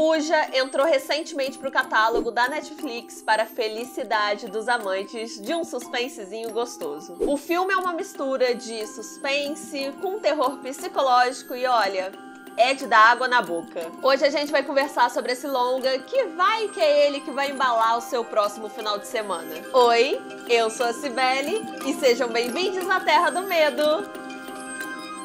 Fuja entrou recentemente para o catálogo da Netflix para a felicidade dos amantes de um suspensezinho gostoso. O filme é uma mistura de suspense com terror psicológico e olha, é de dar água na boca. Hoje a gente vai conversar sobre esse longa, que vai que é ele que vai embalar o seu próximo final de semana. Oi, eu sou a Cibele e sejam bem-vindos à Terra do Medo!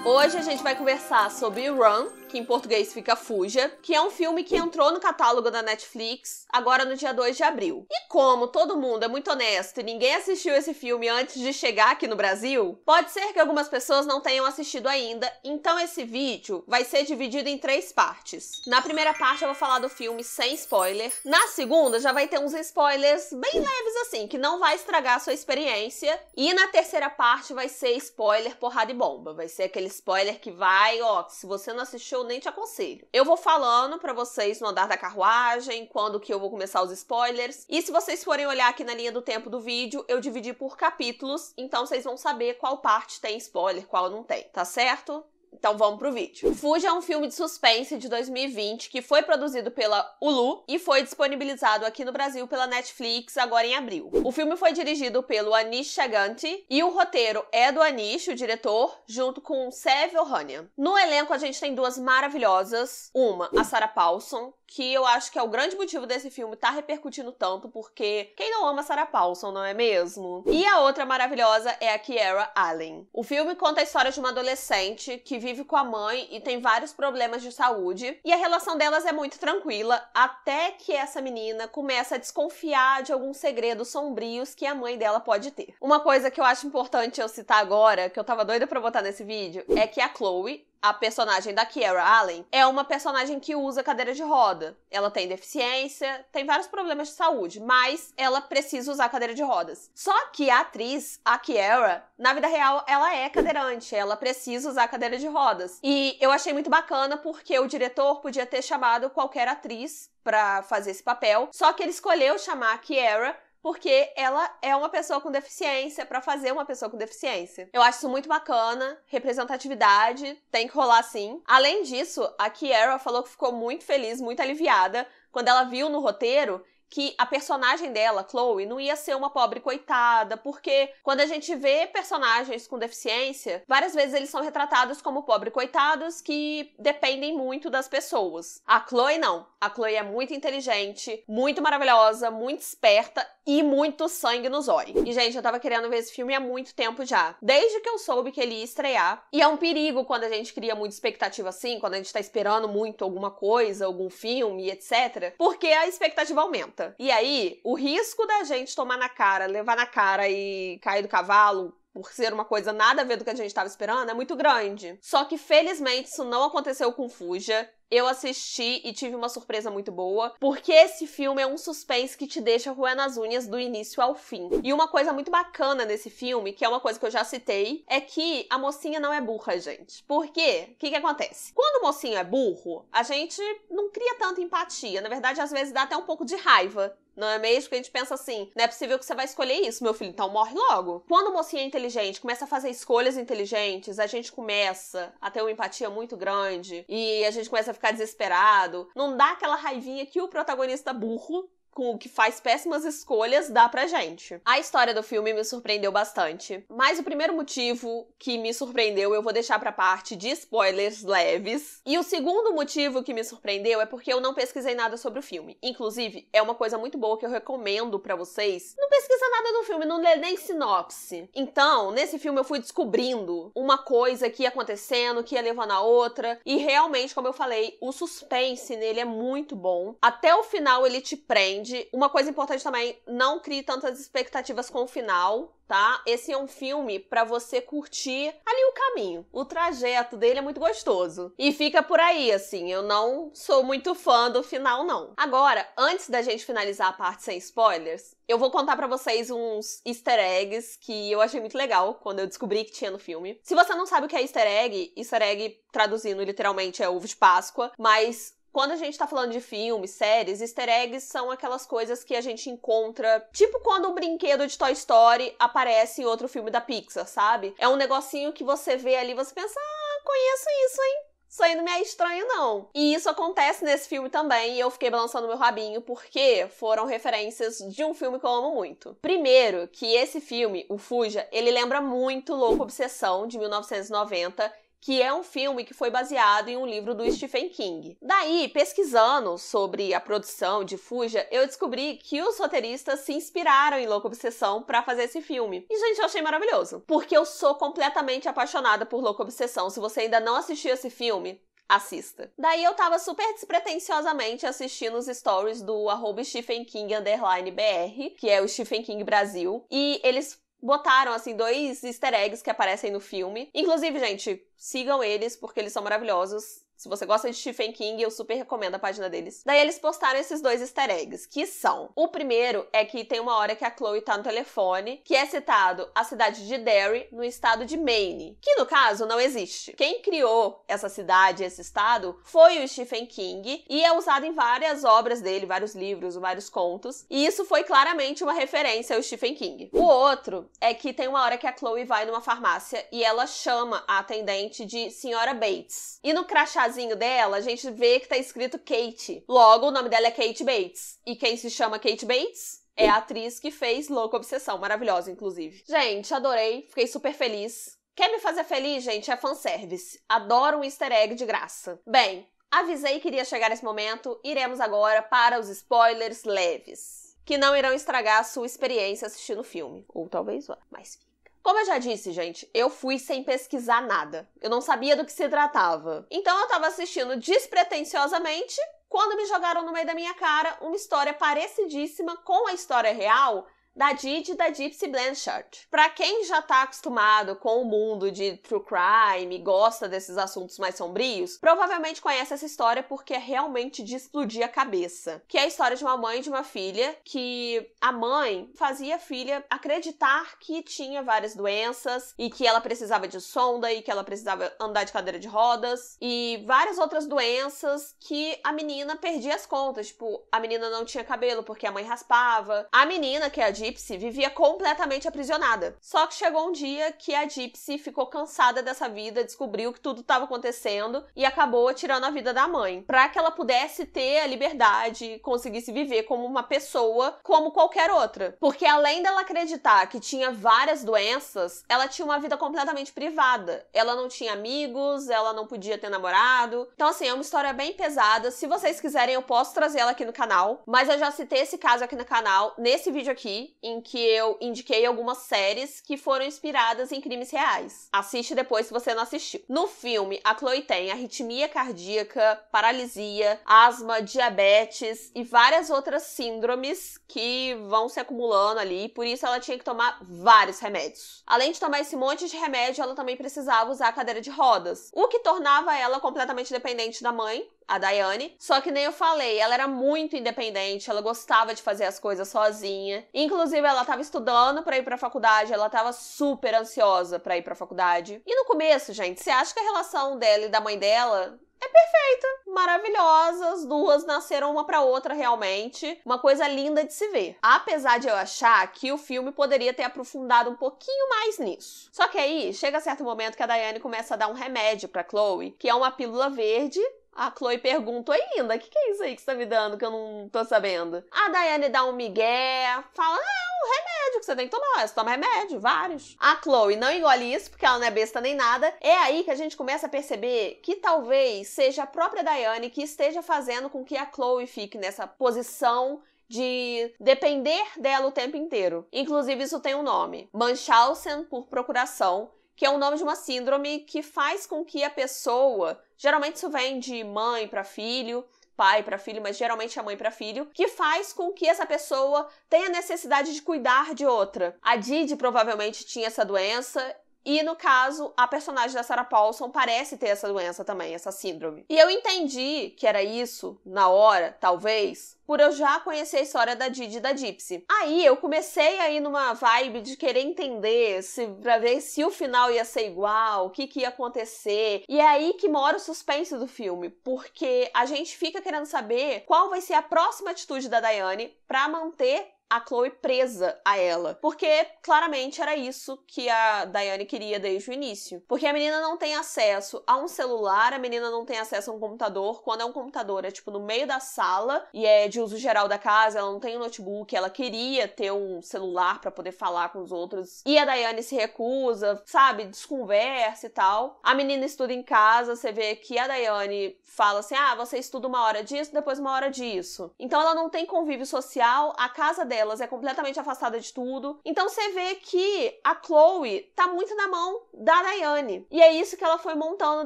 Hoje a gente vai conversar sobre Run, que em português fica Fuja, que é um filme que entrou no catálogo da Netflix agora no dia 2 de abril. E como todo mundo é muito honesto e ninguém assistiu esse filme antes de chegar aqui no Brasil, pode ser que algumas pessoas não tenham assistido ainda, então esse vídeo vai ser dividido em três partes. Na primeira parte eu vou falar do filme sem spoiler, na segunda já vai ter uns spoilers bem leves assim, que não vai estragar a sua experiência, e na terceira parte vai ser spoiler porrada e bomba, vai ser aquele spoiler que vai, ó, se você não assistiu eu nem te aconselho. Eu vou falando para vocês no andar da carruagem, quando que eu vou começar os spoilers. E se vocês forem olhar aqui na linha do tempo do vídeo, eu dividi por capítulos, então vocês vão saber qual parte tem spoiler, qual não tem, tá certo? Então vamos pro vídeo. Fuja é um filme de suspense de 2020 que foi produzido pela Hulu e foi disponibilizado aqui no Brasil pela Netflix agora em abril. O filme foi dirigido pelo Anish Chaganti e o roteiro é do Anish, o diretor, junto com Seve Ohanian. No elenco a gente tem duas maravilhosas. Uma, a Sarah Paulson, que eu acho que é o grande motivo desse filme tá repercutindo tanto, porque quem não ama Sarah Paulson, não é mesmo? E a outra maravilhosa é a Kiera Allen. O filme conta a história de uma adolescente que vive com a mãe e tem vários problemas de saúde, e a relação delas é muito tranquila, até que essa menina começa a desconfiar de alguns segredos sombrios que a mãe dela pode ter. Uma coisa que eu acho importante eu citar agora, que eu tava doida pra botar nesse vídeo, é que a Chloe a personagem da Kiara Allen é uma personagem que usa cadeira de roda. Ela tem deficiência, tem vários problemas de saúde, mas ela precisa usar cadeira de rodas. Só que a atriz, a Kiara, na vida real, ela é cadeirante, ela precisa usar cadeira de rodas. E eu achei muito bacana porque o diretor podia ter chamado qualquer atriz para fazer esse papel, só que ele escolheu chamar a Kiara porque ela é uma pessoa com deficiência para fazer uma pessoa com deficiência. Eu acho isso muito bacana, representatividade tem que rolar sim. Além disso, a Kiera falou que ficou muito feliz, muito aliviada quando ela viu no roteiro que a personagem dela, Chloe, não ia ser uma pobre coitada, porque quando a gente vê personagens com deficiência, várias vezes eles são retratados como pobre coitados que dependem muito das pessoas. A Chloe não. A Chloe é muito inteligente, muito maravilhosa, muito esperta e muito sangue nos olhos. E gente, eu tava querendo ver esse filme há muito tempo já, desde que eu soube que ele ia estrear. E é um perigo quando a gente cria muita expectativa assim, quando a gente tá esperando muito alguma coisa, algum filme, etc, porque a expectativa aumenta. E aí, o risco da gente tomar na cara, levar na cara e cair do cavalo, por ser uma coisa nada a ver do que a gente estava esperando, é muito grande. Só que felizmente isso não aconteceu com Fuja. Eu assisti e tive uma surpresa muito boa, porque esse filme é um suspense que te deixa roer nas unhas do início ao fim. E uma coisa muito bacana nesse filme, que é uma coisa que eu já citei, é que a mocinha não é burra, gente. Por quê? O que, que acontece? Quando o mocinho é burro, a gente não cria tanta empatia. Na verdade, às vezes dá até um pouco de raiva não é mesmo? que a gente pensa assim, não é possível que você vai escolher isso, meu filho, então morre logo. Quando o mocinho é inteligente, começa a fazer escolhas inteligentes, a gente começa a ter uma empatia muito grande e a gente começa a ficar desesperado. Não dá aquela raivinha que o protagonista burro com o que faz péssimas escolhas dá pra gente. A história do filme me surpreendeu bastante, mas o primeiro motivo que me surpreendeu eu vou deixar pra parte de spoilers leves. E o segundo motivo que me surpreendeu é porque eu não pesquisei nada sobre o filme. Inclusive, é uma coisa muito boa que eu recomendo para vocês. Não pesquisa nada do filme, não lê nem sinopse. Então, nesse filme eu fui descobrindo uma coisa que ia acontecendo, que ia levando a outra, e realmente, como eu falei, o suspense nele é muito bom. Até o final ele te prende entende. Uma coisa importante também, não crie tantas expectativas com o final, tá? Esse é um filme para você curtir ali o caminho. O trajeto dele é muito gostoso. E fica por aí, assim. Eu não sou muito fã do final, não. Agora, antes da gente finalizar a parte sem spoilers, eu vou contar para vocês uns easter eggs que eu achei muito legal quando eu descobri que tinha no filme. Se você não sabe o que é easter egg, easter egg, traduzindo literalmente, é ovo de Páscoa, mas quando a gente está falando de filmes, séries, easter eggs são aquelas coisas que a gente encontra, tipo quando um brinquedo de Toy Story aparece em outro filme da Pixar, sabe? É um negocinho que você vê ali, você pensa, ah, conheço isso, hein? Isso aí não me é estranho, não. E isso acontece nesse filme também, e eu fiquei balançando meu rabinho porque foram referências de um filme que eu amo muito. Primeiro, que esse filme, o Fuja, ele lembra muito Louco Obsessão, de 1990, que é um filme que foi baseado em um livro do Stephen King. Daí, pesquisando sobre a produção de Fuja, eu descobri que os roteiristas se inspiraram em Louco Obsessão para fazer esse filme. E, gente, eu achei maravilhoso. Porque eu sou completamente apaixonada por Louco Obsessão. Se você ainda não assistiu esse filme, assista. Daí eu tava super despretensiosamente assistindo os stories do arroba Stephen King BR, que é o Stephen King Brasil, e eles botaram, assim, dois easter eggs que aparecem no filme. Inclusive, gente, sigam eles, porque eles são maravilhosos. Se você gosta de Stephen King, eu super recomendo a página deles. Daí eles postaram esses dois easter eggs, que são: o primeiro é que tem uma hora que a Chloe tá no telefone, que é citado a cidade de Derry, no estado de Maine, que no caso não existe. Quem criou essa cidade, esse estado, foi o Stephen King e é usado em várias obras dele, vários livros, vários contos, e isso foi claramente uma referência ao Stephen King. O outro é que tem uma hora que a Chloe vai numa farmácia e ela chama a atendente de Senhora Bates. E no crachá jabazinho dela, a gente vê que tá escrito Kate. Logo, o nome dela é Kate Bates. E quem se chama Kate Bates? É a atriz que fez Louca Obsessão, maravilhosa, inclusive. Gente, adorei, fiquei super feliz. Quer me fazer feliz, gente? É fanservice. Adoro um easter egg de graça. Bem, avisei que iria chegar esse momento, iremos agora para os spoilers leves. Que não irão estragar a sua experiência assistindo o filme. Ou talvez vá, mas como eu já disse, gente, eu fui sem pesquisar nada. Eu não sabia do que se tratava. Então eu tava assistindo despretensiosamente quando me jogaram no meio da minha cara uma história parecidíssima com a história real da Didi e da Gypsy Blanchard. Para quem já tá acostumado com o mundo de true crime, e gosta desses assuntos mais sombrios, provavelmente conhece essa história porque é realmente de explodir a cabeça, que é a história de uma mãe e de uma filha que a mãe fazia a filha acreditar que tinha várias doenças e que ela precisava de sonda e que ela precisava andar de cadeira de rodas e várias outras doenças que a menina perdia as contas, tipo, a menina não tinha cabelo porque a mãe raspava. A menina que é a Gypsy vivia completamente aprisionada. Só que chegou um dia que a Gypsy ficou cansada dessa vida, descobriu que tudo estava acontecendo e acabou tirando a vida da mãe, para que ela pudesse ter a liberdade, conseguisse viver como uma pessoa como qualquer outra. Porque além dela acreditar que tinha várias doenças, ela tinha uma vida completamente privada. Ela não tinha amigos, ela não podia ter namorado. Então assim, é uma história bem pesada. Se vocês quiserem, eu posso trazer ela aqui no canal, mas eu já citei esse caso aqui no canal, nesse vídeo aqui, em que eu indiquei algumas séries que foram inspiradas em crimes reais. Assiste depois se você não assistiu. No filme, a Chloe tem arritmia cardíaca, paralisia, asma, diabetes e várias outras síndromes que vão se acumulando ali, por isso ela tinha que tomar vários remédios. Além de tomar esse monte de remédio, ela também precisava usar a cadeira de rodas, o que tornava ela completamente dependente da mãe a Daiane. Só que nem eu falei, ela era muito independente, ela gostava de fazer as coisas sozinha. Inclusive, ela tava estudando para ir para a faculdade, ela tava super ansiosa para ir para a faculdade. E no começo, gente, você acha que a relação dela e da mãe dela é perfeita, maravilhosa, as duas nasceram uma para outra realmente, uma coisa linda de se ver. Apesar de eu achar que o filme poderia ter aprofundado um pouquinho mais nisso. Só que aí chega certo momento que a Dayane começa a dar um remédio para Chloe, que é uma pílula verde a Chloe pergunta: ainda: linda, o que, que é isso aí que você tá me dando que eu não tô sabendo? A Daiane dá um migué, fala: ah, "É um remédio que você tem que tomar. Você toma remédio, vários. A Chloe não engole isso, porque ela não é besta nem nada. É aí que a gente começa a perceber que talvez seja a própria Daiane que esteja fazendo com que a Chloe fique nessa posição de depender dela o tempo inteiro. Inclusive, isso tem um nome: Munchausen por procuração que é o nome de uma síndrome que faz com que a pessoa, geralmente isso vem de mãe para filho, pai para filho, mas geralmente é mãe para filho, que faz com que essa pessoa tenha necessidade de cuidar de outra. A Didi provavelmente tinha essa doença e no caso, a personagem da Sarah Paulson parece ter essa doença também, essa síndrome. E eu entendi que era isso na hora, talvez, por eu já conhecer a história da Didi e da Gypsy. Aí eu comecei aí numa vibe de querer entender se para ver se o final ia ser igual, o que, que ia acontecer. E é aí que mora o suspense do filme, porque a gente fica querendo saber qual vai ser a próxima atitude da Dayane para manter a Chloe presa a ela. Porque claramente era isso que a Dayane queria desde o início. Porque a menina não tem acesso a um celular, a menina não tem acesso a um computador. Quando é um computador, é tipo no meio da sala e é de uso geral da casa, ela não tem um notebook, ela queria ter um celular para poder falar com os outros. E a Dayane se recusa, sabe? Desconversa e tal. A menina estuda em casa, você vê que a Dayane fala assim: ah, você estuda uma hora disso, depois uma hora disso. Então ela não tem convívio social, a casa dela delas é completamente afastada de tudo. Então você vê que a Chloe tá muito na mão da Dayane. E é isso que ela foi montando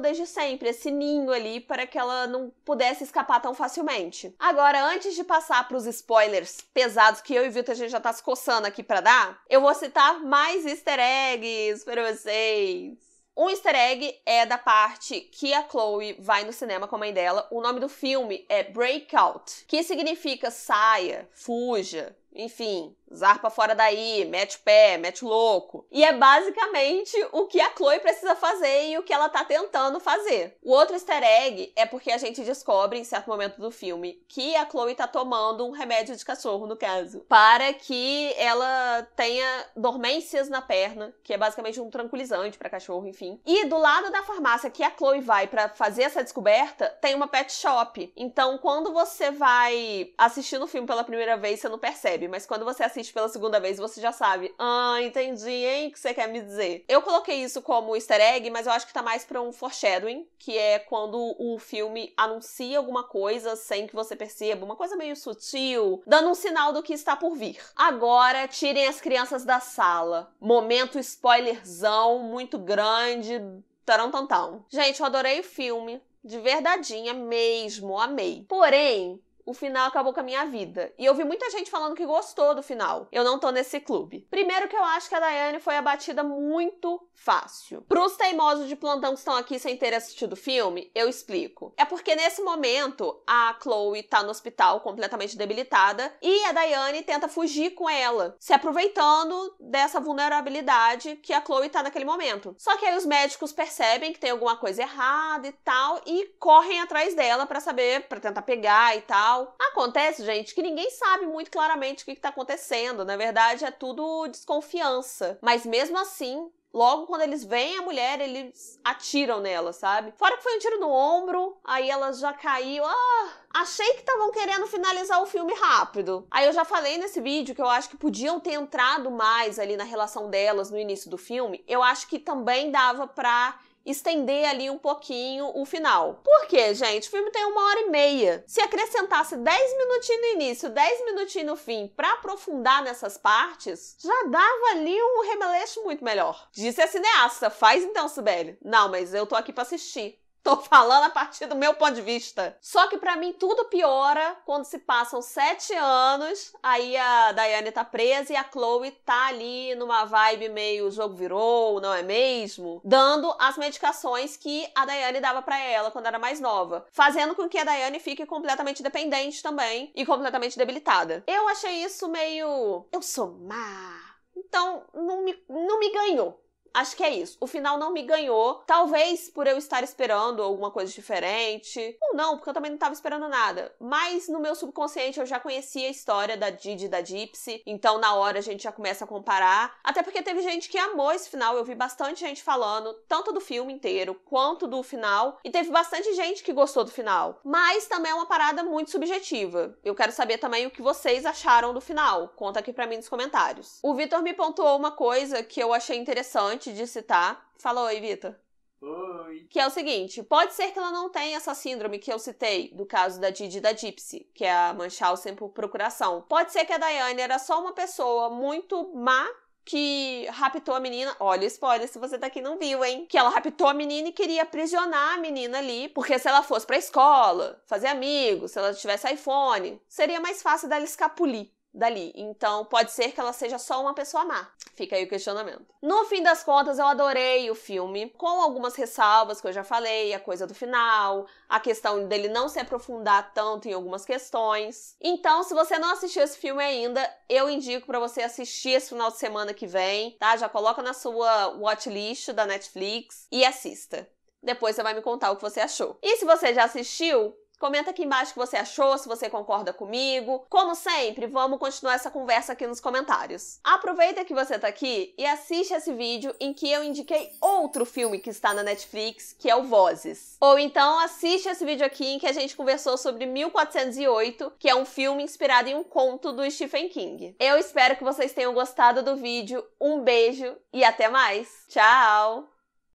desde sempre, esse ninho ali para que ela não pudesse escapar tão facilmente. Agora, antes de passar para os spoilers pesados que eu e Vitor a gente já tá se coçando aqui para dar, eu vou citar mais easter eggs para vocês. Um easter egg é da parte que a Chloe vai no cinema com a mãe dela. O nome do filme é Breakout, que significa saia, fuja enfim, zarpa fora daí, mete o pé, mete o louco. E é basicamente o que a Chloe precisa fazer e o que ela tá tentando fazer. O outro easter egg é porque a gente descobre em certo momento do filme que a Chloe tá tomando um remédio de cachorro, no caso, para que ela tenha dormências na perna, que é basicamente um tranquilizante para cachorro, enfim. E do lado da farmácia que a Chloe vai para fazer essa descoberta, tem uma pet shop. Então, quando você vai assistindo o filme pela primeira vez, você não percebe percebe, mas quando você assiste pela segunda vez, você já sabe. Ah, entendi, hein? O que você quer me dizer? Eu coloquei isso como easter egg, mas eu acho que tá mais pra um foreshadowing, que é quando o filme anuncia alguma coisa sem que você perceba, uma coisa meio sutil, dando um sinal do que está por vir. Agora, tirem as crianças da sala. Momento spoilerzão muito grande. Tarantantão. Gente, eu adorei o filme. De verdadeinha mesmo, amei. Porém, o final acabou com a minha vida. E eu vi muita gente falando que gostou do final. Eu não tô nesse clube. Primeiro que eu acho que a Daiane foi abatida muito fácil. Pros teimosos de plantão que estão aqui sem ter assistido o filme, eu explico. É porque nesse momento a Chloe tá no hospital completamente debilitada e a Daiane tenta fugir com ela, se aproveitando dessa vulnerabilidade que a Chloe tá naquele momento. Só que aí os médicos percebem que tem alguma coisa errada e tal e correm atrás dela para saber, para tentar pegar e tal Acontece, gente, que ninguém sabe muito claramente o que está acontecendo. Na verdade, é tudo desconfiança. Mas mesmo assim, Logo, quando eles veem a mulher, eles atiram nela, sabe? Fora que foi um tiro no ombro, aí ela já caiu. Ah, achei que estavam querendo finalizar o filme rápido. Aí eu já falei nesse vídeo que eu acho que podiam ter entrado mais ali na relação delas no início do filme. Eu acho que também dava pra estender ali um pouquinho o final. Porque, gente, o filme tem uma hora e meia. Se acrescentasse 10 minutinhos no início, 10 minutinhos no fim, para aprofundar nessas partes, já dava ali um remeleixo muito melhor. Disse a cineasta, faz então, Sibeli. Não, mas eu tô aqui para assistir. Tô falando a partir do meu ponto de vista. Só que para mim tudo piora quando se passam sete anos, aí a Dayane tá presa e a Chloe tá ali numa vibe meio o jogo virou, não é mesmo? Dando as medicações que a Dayane dava para ela quando era mais nova, fazendo com que a Dayane fique completamente dependente também e completamente debilitada. Eu achei isso meio eu sou má. Então, não me, não me ganhou Acho que é isso. O final não me ganhou. Talvez por eu estar esperando alguma coisa diferente. Ou não, porque eu também não estava esperando nada. Mas no meu subconsciente eu já conhecia a história da Didi e da Gypsy. Então na hora a gente já começa a comparar. Até porque teve gente que amou esse final. Eu vi bastante gente falando, tanto do filme inteiro quanto do final. E teve bastante gente que gostou do final. Mas também é uma parada muito subjetiva. Eu quero saber também o que vocês acharam do final. Conta aqui pra mim nos comentários. O Vitor me pontuou uma coisa que eu achei interessante importante de citar. Fala oi, Vitor. Oi. Que é o seguinte: pode ser que ela não tenha essa síndrome que eu citei, do caso da Didi e da Gypsy, que é a Munchausen por procuração. Pode ser que a Daiane era só uma pessoa muito má que raptou a menina. Olha, spoiler, se você daqui tá não viu, hein? Que ela raptou a menina e queria aprisionar a menina ali, porque se ela fosse pra escola, fazer amigos, se ela tivesse iPhone, seria mais fácil dela escapulir dali. Então, pode ser que ela seja só uma pessoa má. Fica aí o questionamento. No fim das contas, eu adorei o filme, com algumas ressalvas que eu já falei, a coisa do final, a questão dele não se aprofundar tanto em algumas questões. Então, se você não assistiu esse filme ainda, eu indico para você assistir esse final de semana que vem, tá? Já coloca na sua watchlist da Netflix e assista. Depois você vai me contar o que você achou. E se você já assistiu, Comenta aqui embaixo o que você achou, se você concorda comigo. Como sempre, vamos continuar essa conversa aqui nos comentários. Aproveita que você tá aqui e assiste esse vídeo em que eu indiquei outro filme que está na Netflix, que é o Vozes. Ou então assiste esse vídeo aqui em que a gente conversou sobre 1408, que é um filme inspirado em um conto do Stephen King. Eu espero que vocês tenham gostado do vídeo. Um beijo e até mais. Tchau!